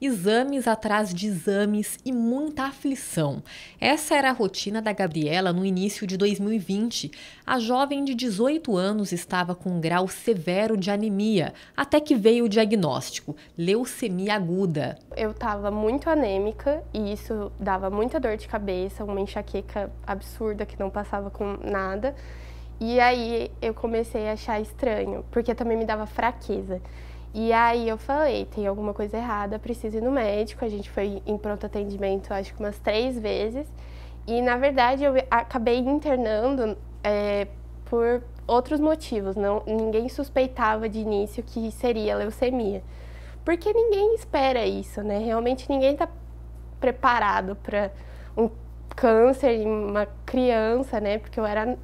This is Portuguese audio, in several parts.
exames atrás de exames e muita aflição. Essa era a rotina da Gabriela no início de 2020. A jovem de 18 anos estava com um grau severo de anemia, até que veio o diagnóstico, leucemia aguda. Eu estava muito anêmica e isso dava muita dor de cabeça, uma enxaqueca absurda que não passava com nada. E aí eu comecei a achar estranho, porque também me dava fraqueza. E aí eu falei, tem alguma coisa errada, preciso ir no médico. A gente foi em pronto atendimento acho que umas três vezes. E na verdade eu acabei internando é, por outros motivos. Não, ninguém suspeitava de início que seria leucemia. Porque ninguém espera isso, né? Realmente ninguém está preparado para um câncer em uma criança, né? Porque eu era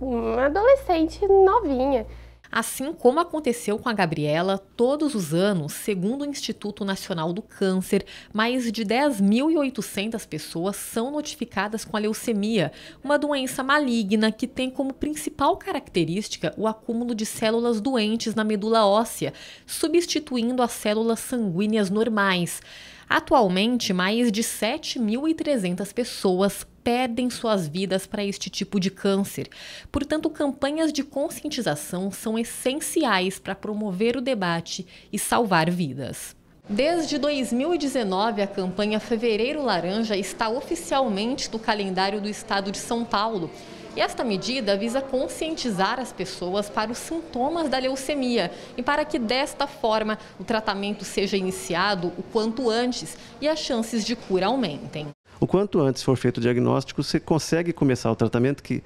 uma adolescente novinha. Assim como aconteceu com a Gabriela, todos os anos, segundo o Instituto Nacional do Câncer, mais de 10.800 pessoas são notificadas com a leucemia, uma doença maligna que tem como principal característica o acúmulo de células doentes na medula óssea, substituindo as células sanguíneas normais. Atualmente, mais de 7.300 pessoas perdem suas vidas para este tipo de câncer. Portanto, campanhas de conscientização são essenciais para promover o debate e salvar vidas. Desde 2019, a campanha Fevereiro Laranja está oficialmente no calendário do estado de São Paulo e esta medida visa conscientizar as pessoas para os sintomas da leucemia e para que desta forma o tratamento seja iniciado o quanto antes e as chances de cura aumentem. O quanto antes for feito o diagnóstico, você consegue começar o tratamento que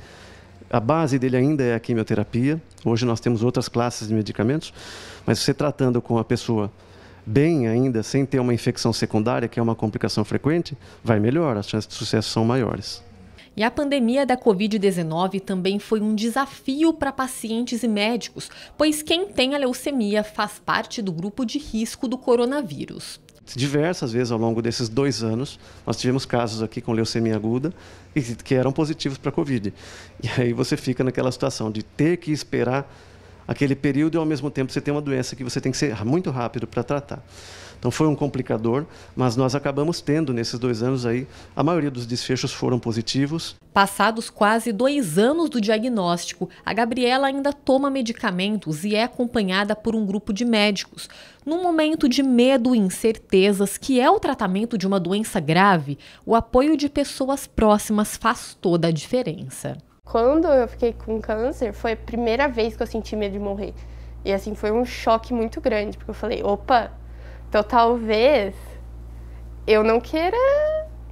a base dele ainda é a quimioterapia. Hoje nós temos outras classes de medicamentos, mas você tratando com a pessoa bem ainda, sem ter uma infecção secundária, que é uma complicação frequente, vai melhor, as chances de sucesso são maiores. E a pandemia da Covid-19 também foi um desafio para pacientes e médicos, pois quem tem a leucemia faz parte do grupo de risco do coronavírus. Diversas vezes ao longo desses dois anos, nós tivemos casos aqui com leucemia aguda que eram positivos para a Covid. E aí você fica naquela situação de ter que esperar aquele período e, ao mesmo tempo, você tem uma doença que você tem que ser muito rápido para tratar. Então foi um complicador, mas nós acabamos tendo nesses dois anos aí, a maioria dos desfechos foram positivos. Passados quase dois anos do diagnóstico, a Gabriela ainda toma medicamentos e é acompanhada por um grupo de médicos. Num momento de medo e incertezas, que é o tratamento de uma doença grave, o apoio de pessoas próximas faz toda a diferença quando eu fiquei com câncer, foi a primeira vez que eu senti medo de morrer. E assim, foi um choque muito grande, porque eu falei, opa, então talvez eu não queira,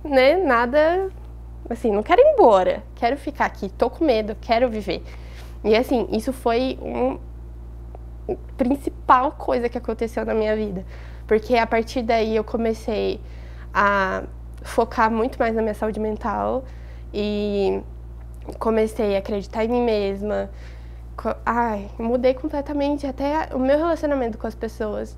né, nada, assim, não quero ir embora, quero ficar aqui, tô com medo, quero viver. E assim, isso foi um principal coisa que aconteceu na minha vida, porque a partir daí eu comecei a focar muito mais na minha saúde mental e comecei a acreditar em mim mesma. Ai, mudei completamente até o meu relacionamento com as pessoas.